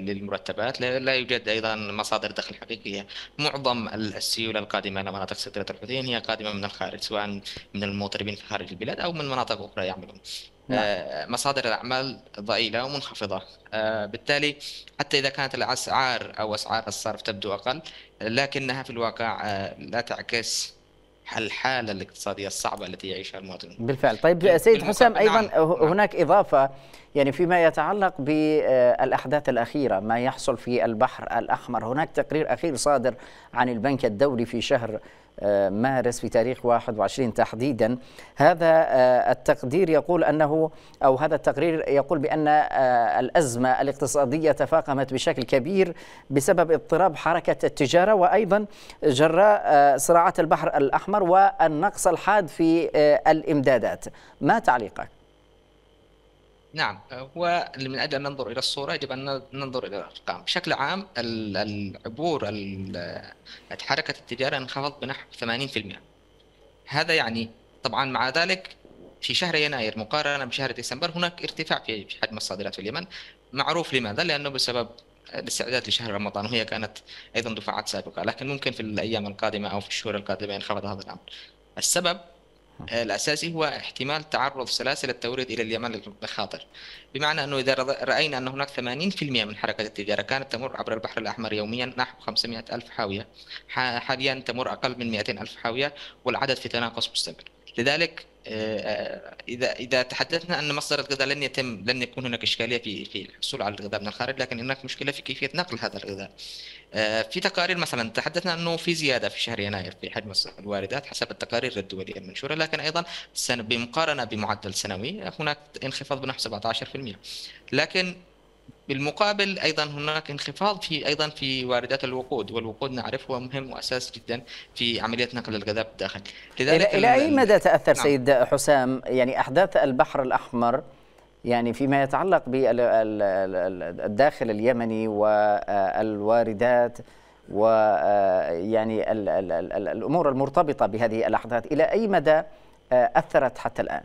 للمرتبات لا يوجد أيضا مصادر دخل حقيقية معظم السيولة القادمة إلى مناطق سيطرة الحوثيين هي قادمة من الخارج سواء من المغتربين في خارج البلاد أو من مناطق أخرى يعملون نعم. مصادر الاعمال ضئيله ومنخفضه بالتالي حتى اذا كانت الاسعار او اسعار الصرف تبدو اقل لكنها في الواقع لا تعكس الحاله الاقتصاديه الصعبه التي يعيشها المواطنون. بالفعل، طيب سيد حسام ايضا نعم،, نعم. هناك اضافه يعني فيما يتعلق بالاحداث الاخيره ما يحصل في البحر الاحمر، هناك تقرير اخير صادر عن البنك الدولي في شهر آه، مارس في تاريخ 21 تحديدا هذا آه، التقدير يقول أنه أو هذا التقرير يقول بأن آه، الأزمة الاقتصادية تفاقمت بشكل كبير بسبب اضطراب حركة التجارة وأيضا جراء صراعات البحر الأحمر والنقص الحاد في الإمدادات ما تعليقك؟ نعم هو من اجل ان ننظر الى الصوره يجب ان ننظر الى الارقام بشكل عام العبور حركه التجاره انخفضت بنحو 80% هذا يعني طبعا مع ذلك في شهر يناير مقارنه بشهر ديسمبر هناك ارتفاع في حجم الصادرات في اليمن معروف لماذا لانه بسبب الاستعداد لشهر رمضان وهي كانت ايضا دفعات سابقه لكن ممكن في الايام القادمه او في الشهور القادمه ينخفض هذا الامر السبب آه، الأساسي هو احتمال تعرض سلاسل التوريد إلى اليمن للمخاطر بمعنى أنه إذا رأينا أن هناك 80% من حركة التجارة كانت تمر عبر البحر الأحمر يوميا نحو 500 ألف حاوية حاليا تمر أقل من 200 ألف حاوية والعدد في تناقص مستمر لذلك آه، آه، اذا اذا تحدثنا ان مصدر الغذاء لن يتم لن يكون هناك اشكاليه في في الحصول على الغذاء من الخارج لكن هناك مشكله في كيفيه نقل هذا الغذاء. آه، في تقارير مثلا تحدثنا انه في زياده في شهر يناير في حجم الواردات حسب التقارير الدوليه المنشوره لكن ايضا بمقارنه بمعدل سنوي هناك انخفاض بنحو 17% لكن بالمقابل ايضا هناك انخفاض في ايضا في واردات الوقود والوقود نعرف هو مهم واساس جدا في عمليه نقل الغذاء بالداخل لذلك الى اي مدى تاثر نعم. سيد حسام يعني احداث البحر الاحمر يعني فيما يتعلق بالداخل اليمني والواردات ويعني آه، الامور المرتبطه بهذه الاحداث الى اي مدى آه، اثرت حتى الان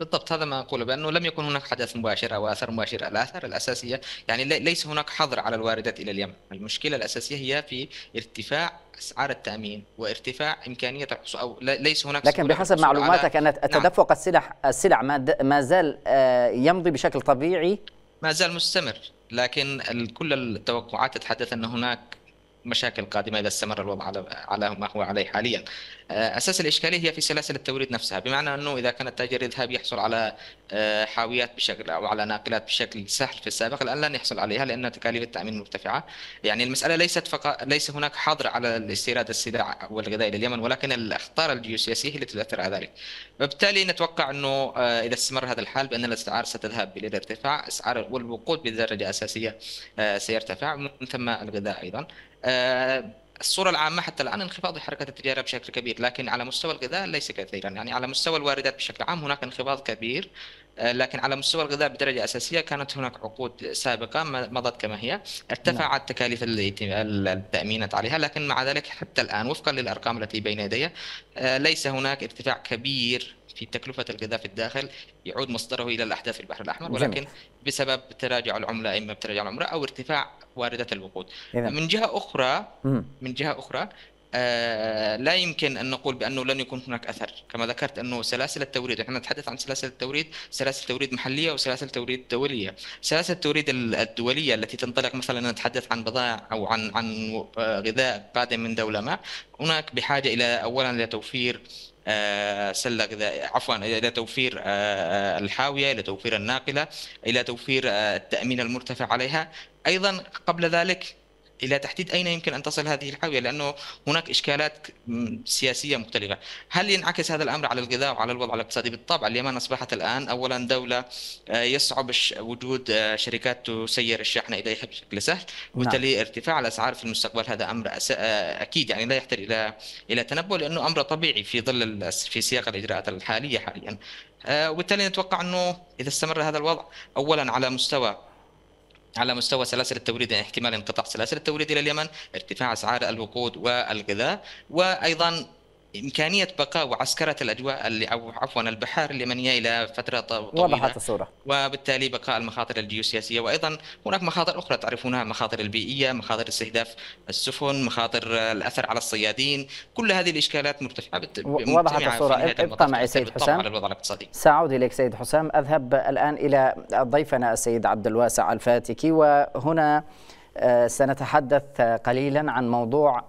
بالضبط هذا ما أقوله بأنه لم يكن هناك حدث مباشر أو آثار مباشرة الآثار الأساسية يعني ليس هناك حظر على الواردات إلى اليمن المشكلة الأساسية هي في ارتفاع أسعار التأمين وارتفاع إمكانية الحصول أو ليس هناك لكن بحسب معلوماتك أن نعم. تدفق نعم. السلع السلع ما زال آه، يمضي بشكل طبيعي ما زال مستمر لكن كل التوقعات تتحدث أن هناك مشاكل قادمة إذا استمر الوضع على على ما هو عليه حاليا آه، اساس الاشكاليه هي في سلاسل التوريد نفسها بمعنى انه اذا كان التاجر يذهب يحصل على آه، حاويات بشكل او على ناقلات بشكل سهل في السابق الان لن يحصل عليها لان تكاليف التامين مرتفعه يعني المساله ليست فقط ليس هناك حظر على الاستيراد السلع والغذاء الى اليمن ولكن الاخطار الجيوسياسيه اللي تؤثر على ذلك وبالتالي نتوقع انه آه، اذا استمر هذا الحال بان الاسعار ستذهب الى الارتفاع اسعار والوقود بدرجه اساسيه سيرتفع ومن ثم الغذاء ايضا الصورة العامة حتى الآن انخفاض حركه التجاره بشكل كبير لكن على مستوى الغذاء ليس كثيرا يعني على مستوى الواردات بشكل عام هناك انخفاض كبير آه، لكن على مستوى الغذاء بدرجة أساسية كانت هناك عقود سابقة مضت كما هي ارتفعت نعم. تكاليف التأمينات عليها لكن مع ذلك حتى الآن وفقا للأرقام التي بين يدي آه، ليس هناك ارتفاع كبير في تكلفة الغذاء في الداخل يعود مصدره إلى الأحداث في البحر الأحمر ولكن جميل. بسبب تراجع العملة إما بتراجع العملة أو ارتفاع واردة الوقود إذا. من جهة أخرى مم. من جهة أخرى آه لا يمكن ان نقول بانه لن يكون هناك اثر، كما ذكرت انه سلاسل التوريد، نحن نتحدث عن سلاسل التوريد، سلاسل توريد محليه وسلاسل توريد دوليه، سلاسل التوريد الدوليه التي تنطلق مثلا نتحدث عن بضائع او عن عن آه، غذاء قادم من دوله ما، هناك بحاجه الى اولا الى توفير آه، سله غذائيه عفوا الى توفير آه، آه، الحاويه الى توفير الناقله الى توفير التامين المرتفع عليها ايضا قبل ذلك الى تحديد اين يمكن ان تصل هذه الحاويه لانه هناك اشكالات سياسيه مختلفه، هل ينعكس هذا الامر على الغذاء وعلى الوضع الاقتصادي؟ بالطبع اليمن اصبحت الان اولا دوله آه، يصعب وجود آه، شركات تسير الشحن اليها بشكل سهل، وبالتالي نعم. ارتفاع الاسعار في المستقبل هذا امر آه، اكيد يعني لا يحتاج الى الى تنبؤ لانه امر طبيعي في ظل في سياق الاجراءات الحاليه حاليا. وبالتالي نتوقع انه اذا استمر هذا الوضع اولا على مستوى على مستوى سلاسل التوريد يعني احتمال انقطاع سلاسل التوريد الى اليمن ارتفاع اسعار الوقود والغذاء وايضا إمكانية بقاء وعسكرة الأجواء اللي أو عفوا البحار اليمنية إلى فترة طويلة وضحت الصورة وبالتالي بقاء المخاطر الجيوسياسية وأيضا هناك مخاطر أخرى تعرفونها مخاطر البيئية مخاطر استهداف السفن مخاطر الأثر على الصيادين كل هذه الإشكالات مرتفعة وضحت الصورة ابقى معي سيد حسام على الوضع الاقتصادي سأعود إليك سيد حسام أذهب الآن إلى ضيفنا السيد عبد الواسع الفاتكي وهنا آه، سنتحدث قليلا عن موضوع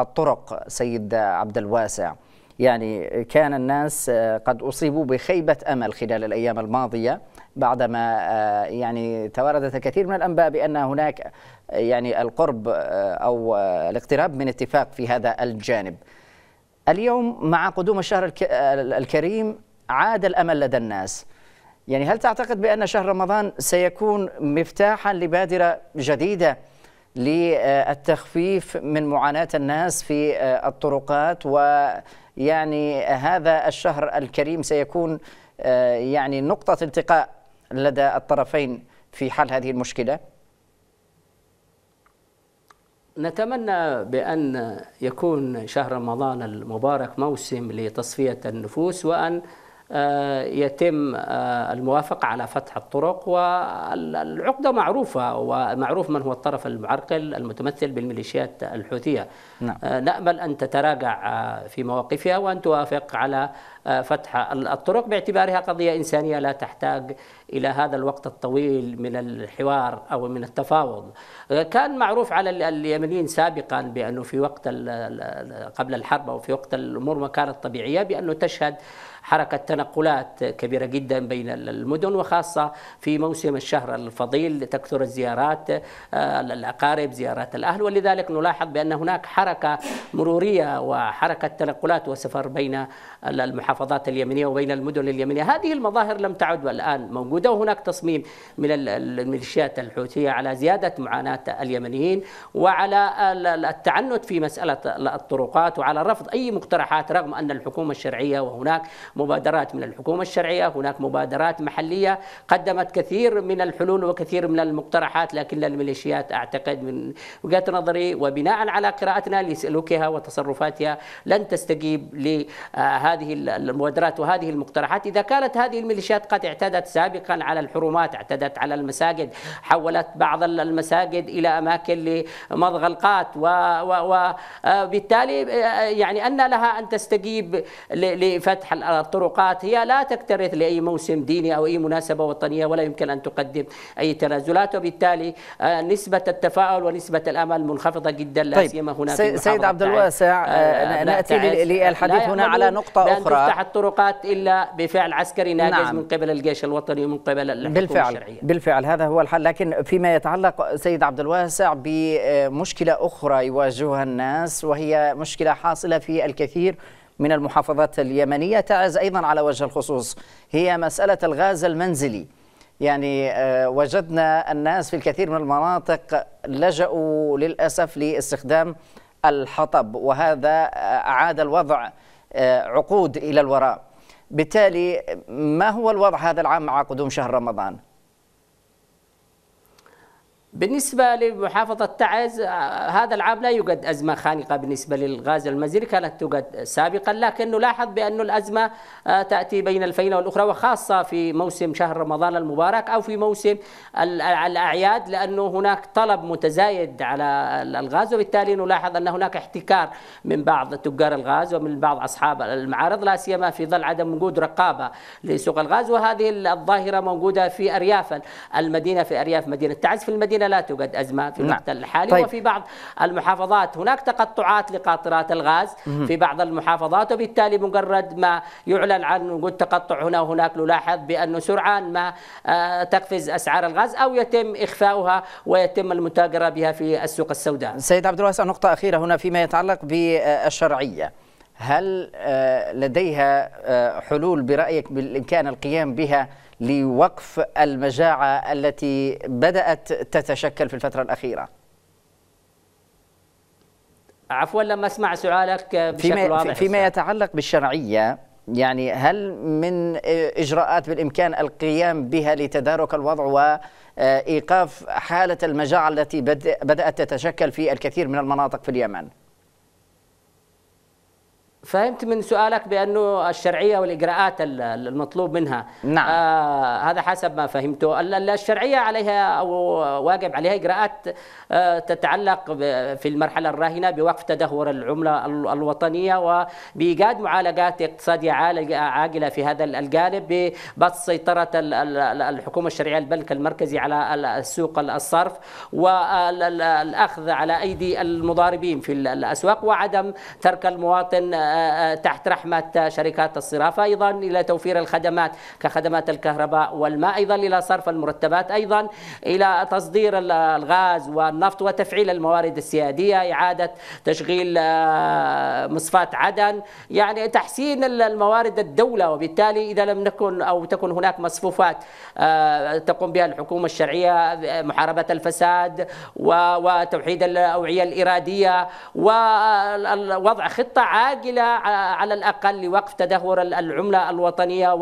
الطرق سيد عبد الواسع يعني كان الناس آه، قد أصيبوا بخيبة أمل خلال الأيام الماضية بعدما آه، يعني تواردت الكثير من الأنباء بأن هناك آه، يعني القرب أو الاقتراب من اتفاق في هذا الجانب اليوم مع قدوم الشهر الكريم عاد الأمل لدى الناس يعني هل تعتقد بأن شهر رمضان سيكون مفتاحا لبادرة جديدة؟ للتخفيف من معاناة الناس في الطرقات ويعني هذا الشهر الكريم سيكون يعني نقطة التقاء لدى الطرفين في حل هذه المشكلة نتمنى بأن يكون شهر رمضان المبارك موسم لتصفية النفوس وأن آه، يتم آه، الموافقة على فتح الطرق والعقدة معروفة ومعروف من هو الطرف المعرقل المتمثل بالميليشيات الحوثية نعم. آه، نأمل أن تتراجع في مواقفها وأن توافق على فتح الطرق باعتبارها قضية إنسانية لا تحتاج إلى هذا الوقت الطويل من الحوار أو من التفاوض كان معروف على اليمنيين سابقا بأنه في وقت قبل الحرب أو في وقت الأمور ما كانت طبيعية بأنه تشهد حركة تنقلات كبيرة جدا بين المدن وخاصة في موسم الشهر الفضيل تكثر الزيارات آه، الأقارب زيارات الأهل ولذلك نلاحظ بأن هناك حركة مرورية وحركة تنقلات وسفر بين المحافظات اليمنية وبين المدن اليمنية هذه المظاهر لم تعد الآن موجودة وهناك تصميم من الميليشيات الحوثية على زيادة معاناة اليمنيين وعلى التعنت في مسألة الطرقات وعلى رفض أي مقترحات رغم أن الحكومة الشرعية وهناك مبادرات من الحكومة الشرعية هناك مبادرات محلية قدمت كثير من الحلول وكثير من المقترحات لكن الميليشيات أعتقد من وجهة نظري وبناء على قراءتنا لسلوكها وتصرفاتها لن تستجيب لهذه المبادرات وهذه المقترحات إذا كانت هذه الميليشيات قد اعتدت سابقا على الحرمات اعتدت على المساجد حولت بعض المساجد إلى أماكن لمضغلقات وبالتالي آه، آه، يعني أن لها أن تستجيب لفتح الأرض الطرقات هي لا تكترث لأي موسم ديني أو أي مناسبة وطنية ولا يمكن أن تقدم أي تنازلات وبالتالي آه، نسبة التفاعل ونسبة الأمل منخفضة جدا لا طيب. سيما هنا في سيد عبد الواسع آه، آه، نأتي للحديث هنا على نقطة أخرى لا تفتح الطرقات إلا بفعل عسكري ناجز نعم. من قبل الجيش الوطني ومن قبل الحكومة بالفعل. الشرعية بالفعل هذا هو الحل لكن فيما يتعلق سيد عبد الواسع بمشكلة أخرى يواجهها الناس وهي مشكلة حاصلة في الكثير من المحافظات اليمنية تعز أيضا على وجه الخصوص هي مسألة الغاز المنزلي يعني آه، وجدنا الناس في الكثير من المناطق لجأوا للأسف لاستخدام الحطب وهذا آه، أعاد الوضع آه، عقود إلى الوراء بالتالي ما هو الوضع هذا العام مع قدوم شهر رمضان؟ بالنسبة لمحافظة تعز آه، هذا العام لا يوجد أزمة خانقة بالنسبة للغاز المنزلي كانت توجد سابقا لكن نلاحظ بأن الأزمة آه، تأتي بين الفينة والأخرى وخاصة في موسم شهر رمضان المبارك أو في موسم الأعياد لأنه هناك طلب متزايد على الغاز وبالتالي نلاحظ أن هناك احتكار من بعض تجار الغاز ومن بعض أصحاب المعارض لا سيما في ظل عدم وجود رقابة لسوق الغاز وهذه الظاهرة موجودة في أرياف المدينة في أرياف مدينة تعز في المدينة لا توجد أزمة في نعم. الوقت الحالي طيب. وفي بعض المحافظات هناك تقطعات لقاطرات الغاز مم. في بعض المحافظات وبالتالي مجرد ما يعلن عن وجود تقطع هنا وهناك نلاحظ بأنه سرعان ما آه، تقفز أسعار الغاز أو يتم إخفاؤها ويتم المتاجرة بها في السوق السوداء سيد عبد الواسع نقطة أخيرة هنا فيما يتعلق بالشرعية هل آه، لديها آه، حلول برأيك بالإمكان القيام بها لوقف المجاعة التي بدأت تتشكل في الفترة الأخيرة؟ عفوا لما اسمع سؤالك بشكل فيما واضح فيما يتعلق بالشرعية يعني هل من إجراءات بالإمكان القيام بها لتدارك الوضع وإيقاف حالة المجاعة التي بدأت تتشكل في الكثير من المناطق في اليمن؟ فهمت من سؤالك بانه الشرعيه والاجراءات المطلوب منها نعم. آه هذا حسب ما فهمته الشرعيه عليها او واجب عليها اجراءات آه تتعلق في المرحله الراهنه بوقف تدهور العمله الوطنيه وبايجاد معالجات اقتصاديه عاجله في هذا الجانب ببسط سيطره الحكومه الشرعيه البنك المركزي على السوق الصرف والاخذ على ايدي المضاربين في الاسواق وعدم ترك المواطن آه، تحت رحمة شركات الصرافة أيضا إلى توفير الخدمات كخدمات الكهرباء والماء أيضا إلى صرف المرتبات أيضا إلى تصدير الغاز والنفط وتفعيل الموارد السيادية إعادة تشغيل آه، مصفاة عدن يعني تحسين الموارد الدولة وبالتالي إذا لم نكن أو تكون هناك مصفوفات آه، تقوم بها الحكومة الشرعية محاربة الفساد وتوحيد الأوعية الإرادية ووضع خطة عاجلة الى على الاقل لوقف تدهور العمله الوطنيه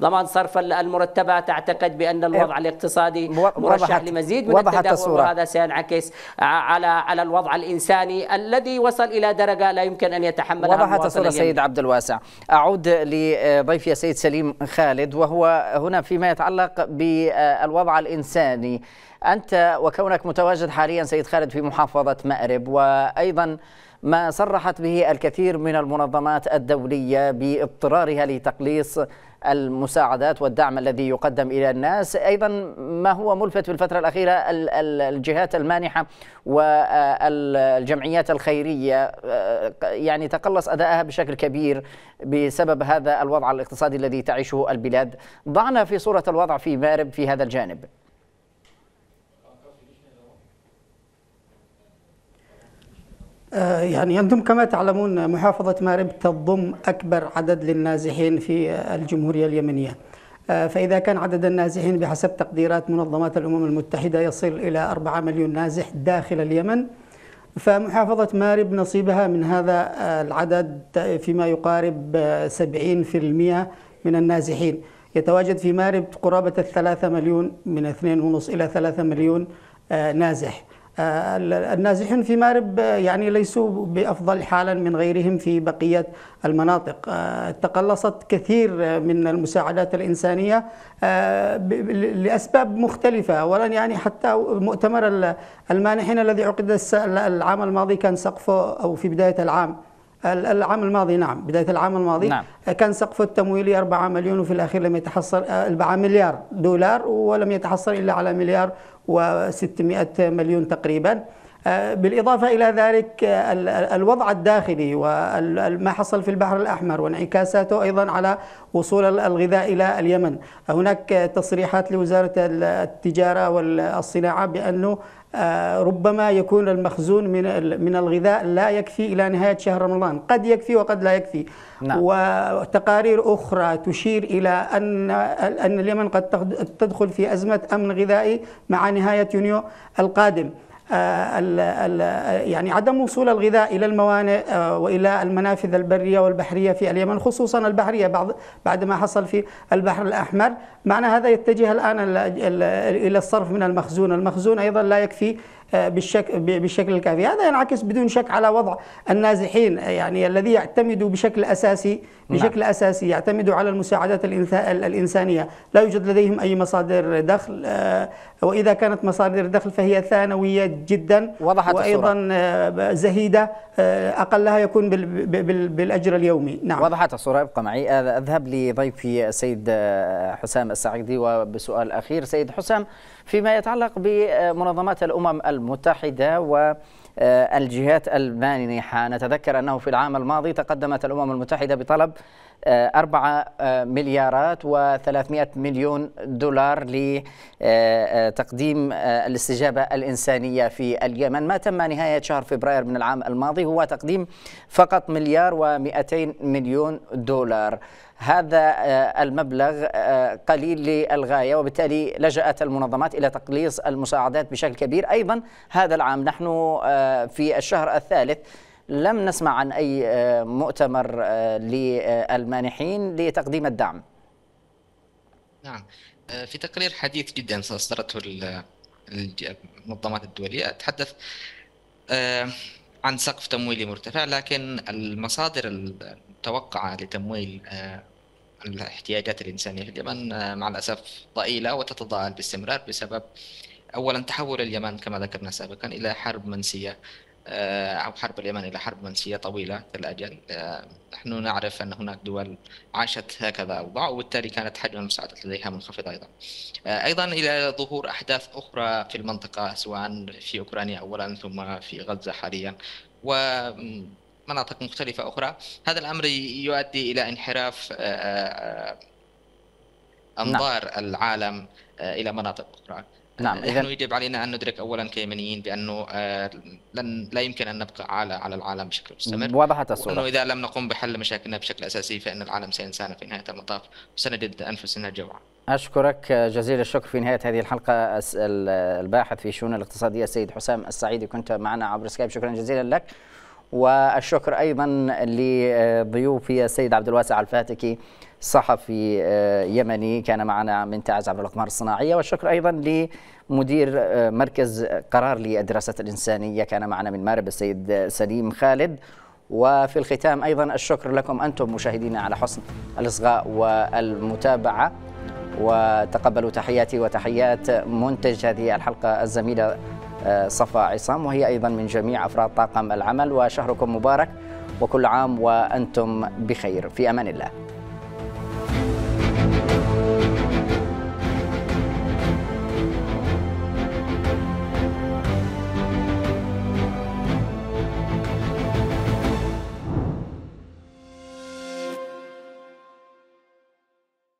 وضمان صرف المرتبات اعتقد بان الوضع إيه. الاقتصادي مرشح لمزيد من التدهور وهذا سينعكس على على الوضع الانساني الذي وصل الى درجه لا يمكن ان يتحملها وضحت الصوره سيد عبد الواسع اعود لضيفي السيد سليم خالد وهو هنا فيما يتعلق بالوضع الانساني انت وكونك متواجد حاليا سيد خالد في محافظه مأرب وايضا ما صرحت به الكثير من المنظمات الدولية باضطرارها لتقليص المساعدات والدعم الذي يقدم الى الناس، ايضا ما هو ملفت في الفتره الاخيره الجهات المانحه والجمعيات الخيريه آه، يعني تقلص ادائها بشكل كبير بسبب هذا الوضع الاقتصادي الذي تعيشه البلاد. ضعنا في صوره الوضع في مارب في هذا الجانب. آه، يعني أنتم كما تعلمون محافظة مارب تضم أكبر عدد للنازحين في الجمهورية اليمنية آه، فإذا كان عدد النازحين بحسب تقديرات منظمات الأمم المتحدة يصل إلى 4 مليون نازح داخل اليمن فمحافظة مارب نصيبها من هذا العدد فيما يقارب 70% من النازحين يتواجد في مارب قرابة 3 مليون من 2.5 إلى 3 مليون آه، نازح آه، النازحين في مارب آه، يعني ليسوا بأفضل حالا من غيرهم في بقية المناطق آه، تقلصت كثير من المساعدات الإنسانية لأسباب مختلفة أولا يعني حتى مؤتمر المانحين الذي عقد العام الماضي كان سقفه أو في بداية العام العام الماضي نعم بداية العام الماضي نعم. كان سقف التمويلي 4 مليون وفي الأخير لم يتحصل 4 مليار دولار ولم يتحصل إلا على مليار و600 مليون تقريبا آه، بالإضافة إلى ذلك آه، الوضع الداخلي وما حصل في البحر الأحمر وانعكاساته أيضا على وصول الغذاء إلى اليمن هناك تصريحات لوزارة التجارة والصناعة بأنه آه، ربما يكون المخزون من الغذاء لا يكفي الى نهايه شهر رمضان، قد يكفي وقد لا يكفي. نعم. وتقارير اخرى تشير الى ان ان اليمن قد تدخل في ازمه امن غذائي مع نهايه يونيو القادم. آه، آه، يعني عدم وصول الغذاء إلى الموانئ آه، وإلى المنافذ البرية والبحرية في اليمن خصوصا البحرية بعد بعد ما حصل في البحر الأحمر معنى هذا يتجه الآن إلى الصرف من المخزون المخزون أيضا لا يكفي آه، بالشكل بالشكل الكافي هذا ينعكس بدون شك على وضع النازحين آه، يعني الذي يعتمد بشكل اساسي نعم. بشكل نعم. اساسي يعتمد على المساعدات الانسانيه لا يوجد لديهم اي مصادر دخل آه، واذا كانت مصادر دخل فهي ثانويه جدا وضحت وايضا الصورة. زهيده اقلها يكون بالاجر اليومي نعم وضحت الصوره ابقى معي اذهب لضيفي السيد حسام السعيدي وبسؤال اخير سيد حسام فيما يتعلق بمنظمات الأمم المتحدة و الجهات المانحة نتذكر أنه في العام الماضي تقدمت الأمم المتحدة بطلب 4 مليارات و300 مليون دولار لتقديم الاستجابة الإنسانية في اليمن ما تم نهاية شهر فبراير من العام الماضي هو تقديم فقط مليار و200 مليون دولار هذا آه، المبلغ آه، قليل للغايه وبالتالي لجات المنظمات الى تقليص المساعدات بشكل كبير ايضا هذا العام نحن آه، في الشهر الثالث لم نسمع عن اي مؤتمر للمانحين لتقديم الدعم نعم في تقرير حديث جدا صدرته المنظمات الدوليه تحدث عن سقف تمويلي مرتفع لكن المصادر المتوقعة لتمويل الاحتياجات الإنسانية في اليمن آه، مع الأسف ضئيلة وتتضاءل باستمرار بسبب أولا تحول اليمن كما ذكرنا سابقا إلى حرب منسية آه، أو حرب اليمن إلى حرب منسية طويلة الأجل آه، نحن نعرف أن هناك دول عاشت هكذا أوضاع وبالتالي كانت حجم المساعدات لديها منخفض أيضا أيضا إلى ظهور أحداث أخرى في المنطقة سواء في أوكرانيا أولا ثم في غزة حاليا و مناطق مختلفة أخرى هذا الأمر يؤدي إلى انحراف آه، آه، نعم. أنظار نعم. العالم آه، إلى مناطق أخرى نعم نحن يجب علينا أن ندرك أولا كيمنيين بأنه لن لا يمكن أن نبقى على على العالم بشكل مستمر وضحت الصورة وأنه إذا لم نقم بحل مشاكلنا بشكل أساسي فإن العالم سينسانا في نهاية المطاف وسنجد أنفسنا جوعا أشكرك جزيل الشكر في نهاية هذه الحلقة الباحث في شؤون الاقتصادية السيد حسام السعيدي كنت معنا عبر سكايب شكرا جزيلا لك والشكر أيضا لضيوفي السيد عبد الواسع الفاتكي صحفي آه، يمني كان معنا من تعز عبر الأقمار الصناعية والشكر أيضا لمدير آه، مركز قرار للدراسات الإنسانية كان معنا من مارب السيد آه، سليم خالد وفي الختام أيضا الشكر لكم أنتم مشاهدينا على حسن الإصغاء والمتابعة وتقبلوا تحياتي وتحيات منتج هذه الحلقة الزميلة آه، صفا عصام وهي أيضا من جميع أفراد طاقم العمل وشهركم مبارك وكل عام وأنتم بخير في أمان الله